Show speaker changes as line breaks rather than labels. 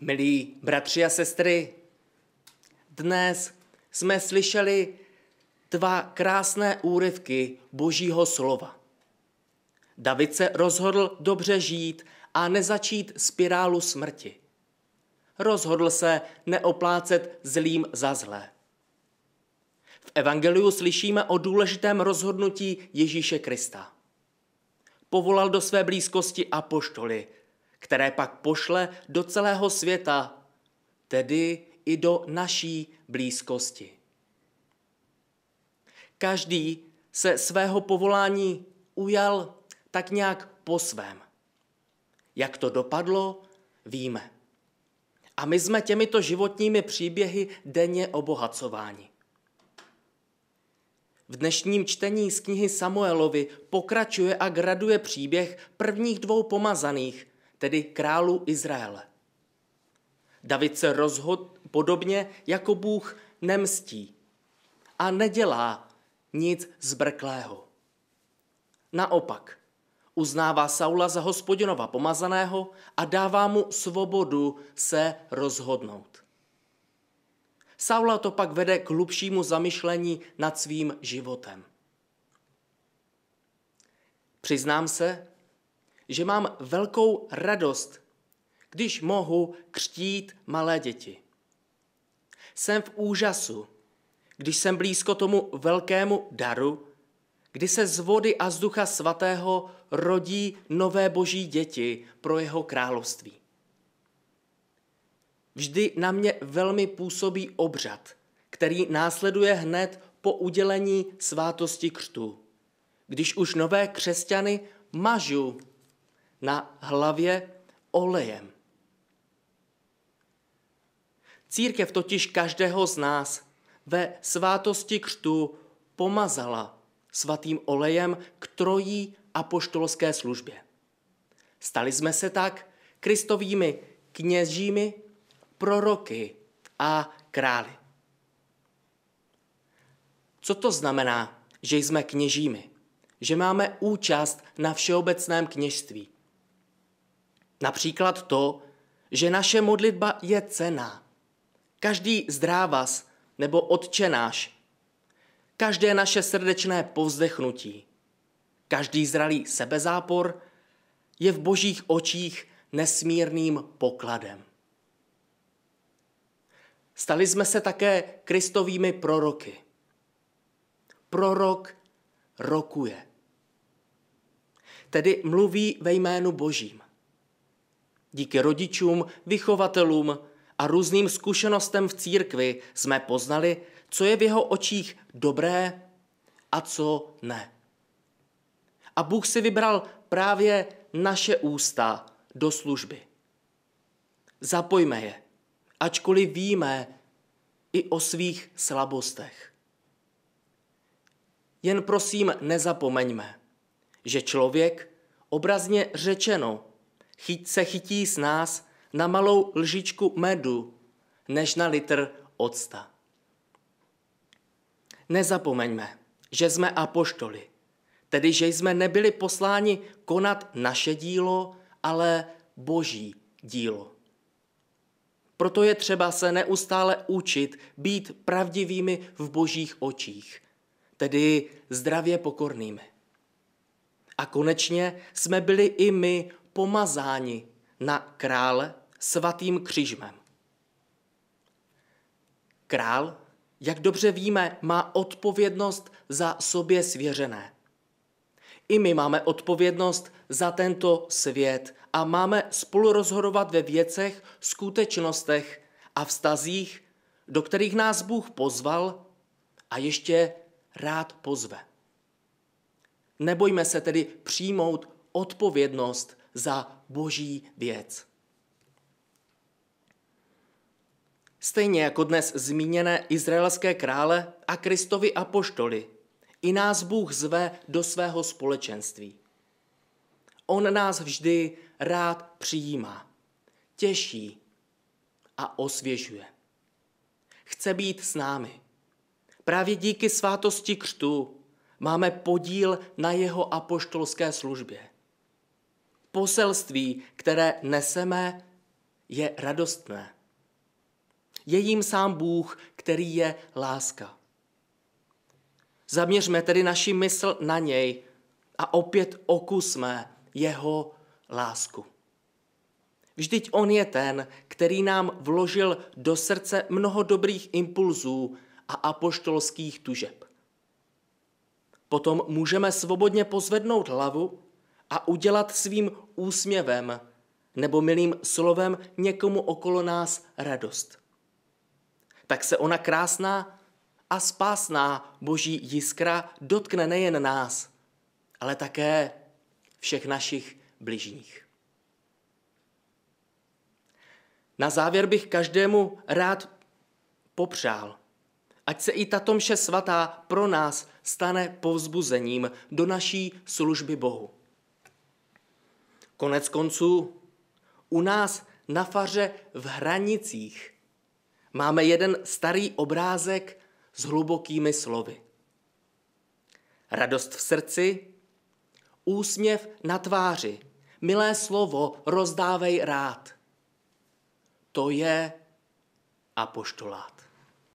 Milí bratři a sestry, dnes jsme slyšeli dva krásné úryvky Božího slova. David se rozhodl dobře žít a nezačít spirálu smrti. Rozhodl se neoplácet zlým za zlé. V Evangeliu slyšíme o důležitém rozhodnutí Ježíše Krista. Povolal do své blízkosti apoštoly, které pak pošle do celého světa, tedy i do naší blízkosti. Každý se svého povolání ujal tak nějak po svém. Jak to dopadlo, víme. A my jsme těmito životními příběhy denně obohacováni. V dnešním čtení z knihy Samuelovi pokračuje a graduje příběh prvních dvou pomazaných, tedy králu Izraele. David se rozhod podobně, jako Bůh nemstí a nedělá nic zbrklého. Naopak, uznává Saula za hospodinova pomazaného a dává mu svobodu se rozhodnout. Saula to pak vede k hlubšímu zamyšlení nad svým životem. Přiznám se, že mám velkou radost, když mohu křtít malé děti. Jsem v úžasu, když jsem blízko tomu velkému daru, kdy se z vody a z ducha svatého rodí nové boží děti pro jeho království. Vždy na mě velmi působí obřad, který následuje hned po udělení svátosti křtu, když už nové křesťany mažu na hlavě olejem. Církev totiž každého z nás ve svátosti křtu pomazala svatým olejem k trojí apoštolské službě. Stali jsme se tak kristovými kněžími, proroky a králi. Co to znamená, že jsme kněžími? Že máme účast na všeobecném kněžství. Například to, že naše modlitba je cená. Každý zdrávas nebo odčenáš, každé naše srdečné povzdechnutí, každý zralý sebezápor je v božích očích nesmírným pokladem. Stali jsme se také kristovými proroky. Prorok rokuje. Tedy mluví ve jménu Božím. Díky rodičům, vychovatelům a různým zkušenostem v církvi jsme poznali, co je v jeho očích dobré a co ne. A Bůh si vybral právě naše ústa do služby. Zapojme je, ačkoliv víme i o svých slabostech. Jen prosím nezapomeňme, že člověk, obrazně řečeno, chyt se chytí z nás na malou lžičku medu, než na litr octa. Nezapomeňme, že jsme apoštoli, tedy že jsme nebyli posláni konat naše dílo, ale boží dílo. Proto je třeba se neustále učit být pravdivými v božích očích, tedy zdravě pokornými. A konečně jsme byli i my pomazáni na krále svatým křižmem. Král, jak dobře víme, má odpovědnost za sobě svěřené. I my máme odpovědnost za tento svět a máme spolu rozhodovat ve věcech, skutečnostech a vztazích, do kterých nás Bůh pozval a ještě rád pozve. Nebojme se tedy přijmout odpovědnost za boží věc. Stejně jako dnes zmíněné izraelské krále a Kristovi apoštoli, i nás Bůh zve do svého společenství. On nás vždy rád přijímá, těší a osvěžuje. Chce být s námi. Právě díky svátosti křtu máme podíl na jeho apoštolské službě poselství, které neseme, je radostné. Je jím sám Bůh, který je láska. Zaměřme tedy naši mysl na něj a opět okusme jeho lásku. Vždyť on je ten, který nám vložil do srdce mnoho dobrých impulzů a apoštolských tužeb. Potom můžeme svobodně pozvednout hlavu a udělat svým úsměvem nebo milým slovem někomu okolo nás radost. Tak se ona krásná a spásná boží jiskra dotkne nejen nás, ale také všech našich bližních. Na závěr bych každému rád popřál, ať se i tato mše svatá pro nás stane povzbuzením do naší služby Bohu. Konec konců, u nás na faře v Hranicích máme jeden starý obrázek s hlubokými slovy. Radost v srdci, úsměv na tváři, milé slovo rozdávej rád. To je apoštolát.